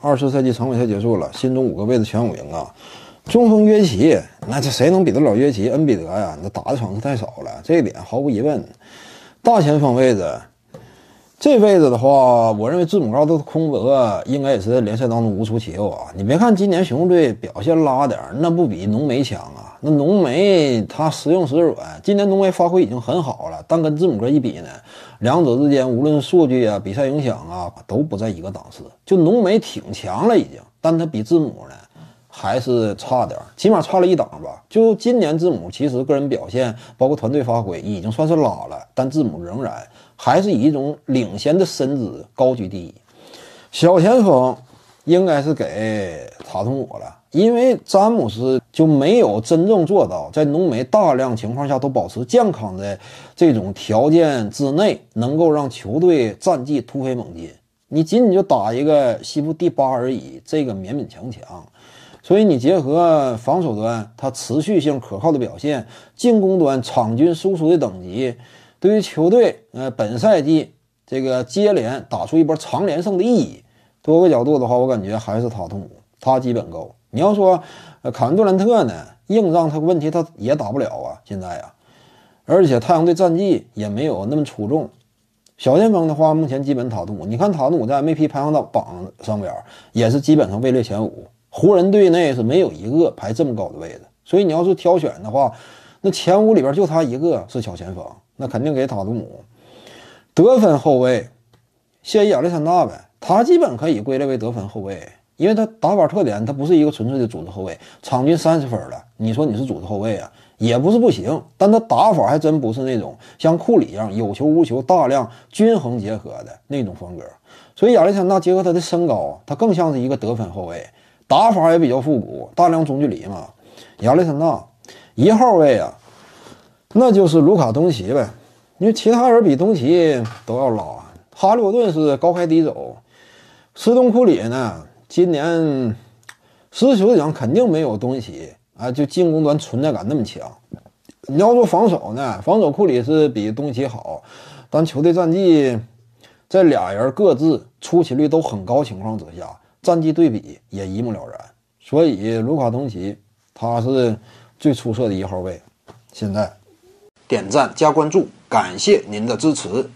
二十赛季常规赛结束了，新中五个位置全五赢啊！中锋约奇，那这谁能比得了约奇？恩比德呀，那打的场次太少了，这一点毫无疑问。大前锋位置，这位置的话，我认为字母哥都是空格应该也是在联赛当中无出其右啊！你别看今年雄鹿队表现拉点，那不比浓眉强啊！那浓眉他时硬时软，今年浓眉发挥已经很好了，但跟字母哥一比呢，两者之间无论数据啊、比赛影响啊，都不在一个档次。就浓眉挺强了已经，但他比字母呢还是差点，起码差了一档吧。就今年字母其实个人表现包括团队发挥已经算是拉了，但字母仍然还是以一种领先的身姿高居第一，小前锋。应该是给塔图姆了，因为詹姆斯就没有真正做到在浓眉大量情况下都保持健康的这种条件之内，能够让球队战绩突飞猛进。你仅仅就打一个西部第八而已，这个勉勉强强。所以你结合防守端他持续性可靠的表现，进攻端场均输出的等级，对于球队呃本赛季这个接连打出一波长连胜的意义。多个角度的话，我感觉还是塔图姆，他基本够。你要说，呃，凯文杜兰特呢，硬仗他问题他也打不了啊。现在啊，而且太阳队战绩也没有那么出众。小前锋的话，目前基本塔图姆。你看塔图姆在 MVP 排行榜上边也是基本上位列前五，湖人队内是没有一个排这么高的位置。所以你要是挑选的话，那前五里边就他一个是小前锋，那肯定给塔图姆。得分后卫，伊亚历山大呗。他基本可以归类为得分后卫，因为他打法特点，他不是一个纯粹的组织后卫。场均三十分了，你说你是组织后卫啊，也不是不行，但他打法还真不是那种像库里一样有球无球、大量均衡结合的那种风格。所以亚历山大结合他的身高，他更像是一个得分后卫，打法也比较复古，大量中距离嘛。亚历山大一号位啊，那就是卢卡东奇呗，因为其他人比东奇都要老。哈里顿是高开低走。斯通库里呢？今年，求球讲肯定没有东西奇啊！就进攻端存在感那么强。你要说防守呢？防守库里是比东契奇好，但球队战绩，在俩人各自出勤率都很高情况之下，战绩对比也一目了然。所以，卢卡东契奇他是最出色的一号位。现在，点赞加关注，感谢您的支持。